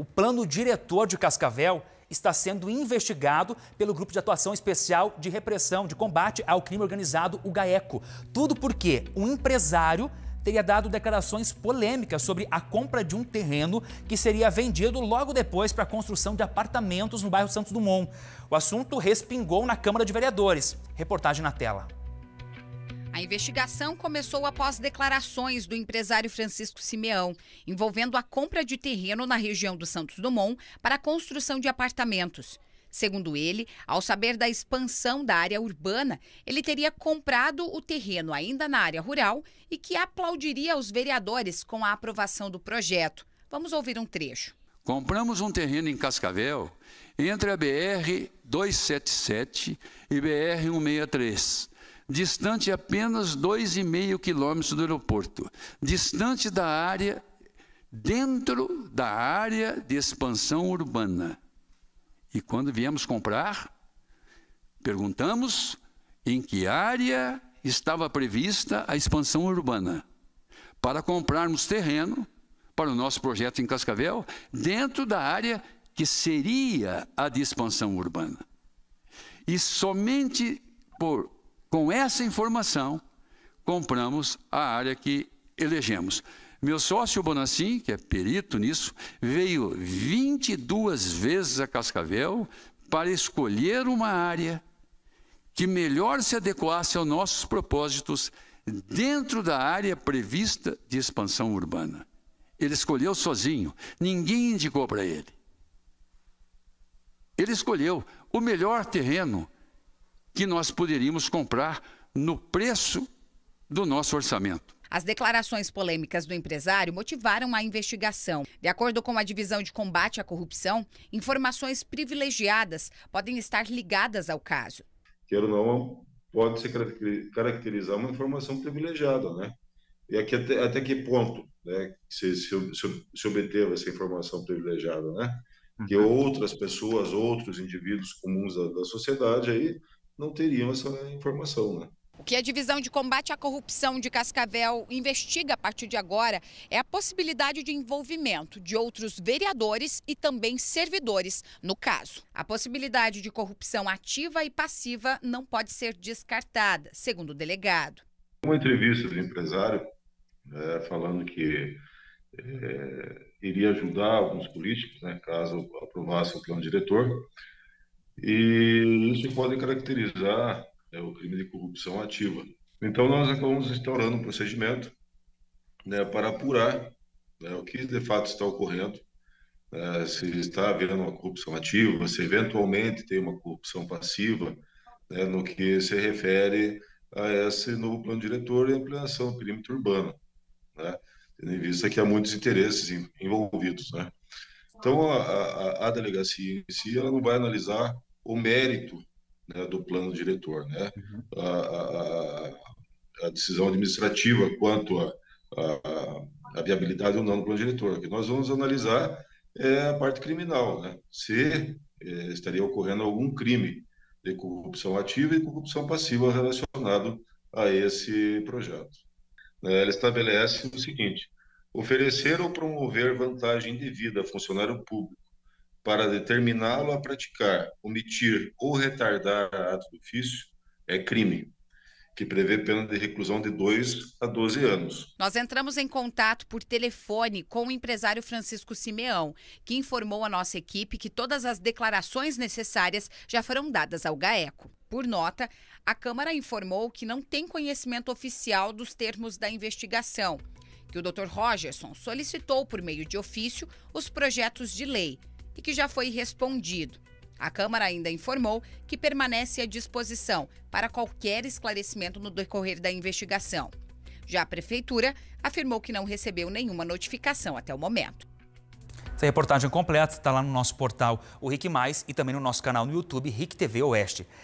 o plano diretor de Cascavel está sendo investigado pelo Grupo de Atuação Especial de Repressão de Combate ao Crime Organizado, o GAECO. Tudo porque um empresário teria dado declarações polêmicas sobre a compra de um terreno que seria vendido logo depois para a construção de apartamentos no bairro Santos Dumont. O assunto respingou na Câmara de Vereadores. Reportagem na tela. A investigação começou após declarações do empresário Francisco Simeão, envolvendo a compra de terreno na região do Santos Dumont para a construção de apartamentos. Segundo ele, ao saber da expansão da área urbana, ele teria comprado o terreno ainda na área rural e que aplaudiria os vereadores com a aprovação do projeto. Vamos ouvir um trecho. Compramos um terreno em Cascavel entre a BR 277 e BR 163 distante apenas 2,5 quilômetros do aeroporto, distante da área, dentro da área de expansão urbana. E quando viemos comprar, perguntamos em que área estava prevista a expansão urbana para comprarmos terreno para o nosso projeto em Cascavel, dentro da área que seria a de expansão urbana. E somente por com essa informação, compramos a área que elegemos. Meu sócio Bonassim, que é perito nisso, veio 22 vezes a Cascavel para escolher uma área que melhor se adequasse aos nossos propósitos dentro da área prevista de expansão urbana. Ele escolheu sozinho, ninguém indicou para ele. Ele escolheu o melhor terreno que nós poderíamos comprar no preço do nosso orçamento. As declarações polêmicas do empresário motivaram a investigação. De acordo com a Divisão de Combate à Corrupção, informações privilegiadas podem estar ligadas ao caso. Quero ou não, pode se caracterizar uma informação privilegiada, né? E aqui, até, até que ponto né, se, se, se obteve essa informação privilegiada, né? Que uhum. outras pessoas, outros indivíduos comuns da, da sociedade aí não teriam essa informação, né? O que a Divisão de Combate à Corrupção de Cascavel investiga a partir de agora é a possibilidade de envolvimento de outros vereadores e também servidores no caso. A possibilidade de corrupção ativa e passiva não pode ser descartada, segundo o delegado. Uma entrevista do empresário né, falando que é, iria ajudar alguns políticos, né, caso aprovasse o plano diretor, e isso pode caracterizar é, o crime de corrupção ativa. Então, nós acabamos instaurando um procedimento né, para apurar né, o que de fato está ocorrendo, né, se está havendo uma corrupção ativa, se eventualmente tem uma corrupção passiva, né, no que se refere a esse novo plano diretor e ampliação do perímetro urbano, né, tendo em vista que há muitos interesses envolvidos. Né? Então, a, a, a, delegacia em si ela não vai analisar o mérito né, do plano diretor, né? Uhum. A, a, decisão administrativa quanto à viabilidade ou não do plano diretor. O que nós vamos analisar é a parte criminal, né? Se é, estaria ocorrendo algum crime de corrupção ativa e corrupção passiva relacionado a esse projeto. Né, ela estabelece o seguinte: oferecer ou promover vantagem indevida a funcionário público para determiná-lo a praticar, omitir ou retardar ato do ofício é crime, que prevê pena de reclusão de 2 a 12 anos. Nós entramos em contato por telefone com o empresário Francisco Simeão, que informou a nossa equipe que todas as declarações necessárias já foram dadas ao GAECO. Por nota, a Câmara informou que não tem conhecimento oficial dos termos da investigação que o Dr. Rogerson solicitou por meio de ofício os projetos de lei e que já foi respondido. A Câmara ainda informou que permanece à disposição para qualquer esclarecimento no decorrer da investigação. Já a Prefeitura afirmou que não recebeu nenhuma notificação até o momento. Essa reportagem completa está lá no nosso portal, o RIC Mais, e também no nosso canal no YouTube, RIC TV Oeste.